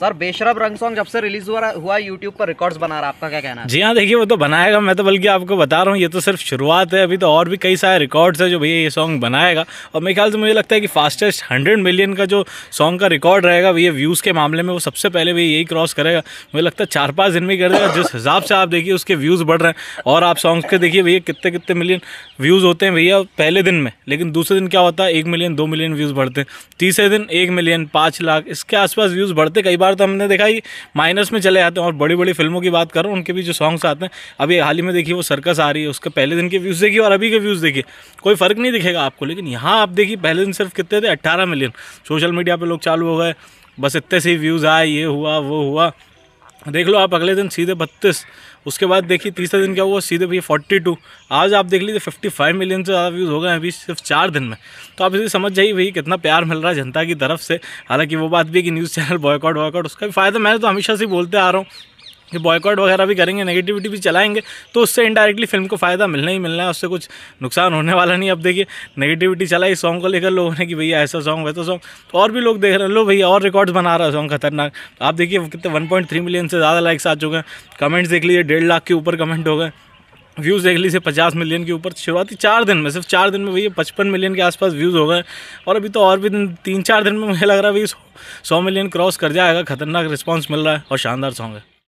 sir बेशरफ रंग song जब से रिलीज हुआ हुआ यूट्यूब पर रिकॉर्ड्स बना रहा है आपका क्या कहना है जी हाँ देखिए वो तो बनाएगा मैं तो बल्कि आपको बता रहा हूँ ये तो सिर्फ शुरुआत है अभी तो और भी कई सारे रिकॉर्ड्स है जो भैया ये सॉन्ग बनाएगा और मेरे ख्याल से मुझे लगता है कि फास्टेस्ट हंड्रेड मिलियन का जो सॉन्ग का रिकॉर्ड रहेगा भैया व्यूज़ के मामले में वो सबसे पहले भैया यही क्रॉस करेगा मुझे लगता है चार पाँच दिन में कर देगा जिस हिसाब से आप देखिए उसके व्यूज़ बढ़ रहे हैं और आप सॉन्ग्स के देखिए भैया कितने कितने मिलियन व्यूज़ होते हैं भैया पहले दिन में लेकिन दूसरे दिन क्या होता है एक मिलियन दो मिलियन व्यूज़ बढ़ते हैं तीसरे दिन एक मिलियन पाँच लाख इसके आसपास व्यूज़ बढ़ते कई बार बार तो हमने देखा ही माइनस में चले जाते हैं और बड़ी बड़ी फिल्मों की बात करूँ उनके भी जो सॉन्ग्स आते हैं अभी हाल ही में देखिए वो सर्कस आ रही है उसके पहले दिन के व्यूज़ देखिए और अभी के व्यूज़ देखिए कोई फ़र्क नहीं दिखेगा आपको लेकिन यहाँ आप देखिए पहले दिन सिर्फ कितने थे अट्ठारह मिलियन सोशल मीडिया पर लोग चालू हो गए बस इतने से व्यूज़ आए ये हुआ वो हुआ देख लो आप अगले दिन सीधे बत्तीस उसके बाद देखिए तीसरे दिन क्या हुआ सीधे भी फोर्टी टू आज आप देख लीजिए फिफ्टी फाइव मिलियन से ज़्यादा व्यूज़ हो गए अभी सिर्फ चार दिन में तो आप इसे समझ जाइए भाई कितना प्यार मिल रहा है जनता की तरफ से हालांकि वो बात भी है कि न्यूज़ चैनल बॉयकॉट वॉयकॉट उसका भी फ़ायदा मैं तो हमेशा से बोलते आ रहा हूँ कि बॉयकॉट वगैरह भी करेंगे नेगेटिविटी भी चलाएंगे तो उससे इनडायरेक्टली फिल्म को फ़ायदा मिलना ही मिलना है उससे कुछ नुकसान होने वाला नहीं अब देखिए नेगेटिविटी चलाई सॉन्ग को लेकर लोगों ने कि भैया ऐसा सॉन्ग वैसा सॉन्ग तो और भी लोग देख रहे हैं लो भैया और रिकॉर्ड्स बना रहा है सॉन्ग खतरनाक तो आप देखिए कितने वन पॉइंट थ्री मिलियन से ज़्यादा लाइक्स आ चुके हैं कमेंट्स देख लीजिए डेढ़ लाख के ऊपर कमेंट हो गए व्यूज़ देख लीजिए पचास मिलियन के ऊपर शुरुआती चार दिन में सिर्फ चार दिन में भैया पचपन मिलियन के आसपास व्यूज़ हो गए और अभी तो और भी दिन तीन चार दिन में मुझे लग रहा है भैया सौ मिलियन क्रॉस कर जाएगा खतरनाक रिस्पॉन्स मिल रहा है और शानदार सॉन्ग है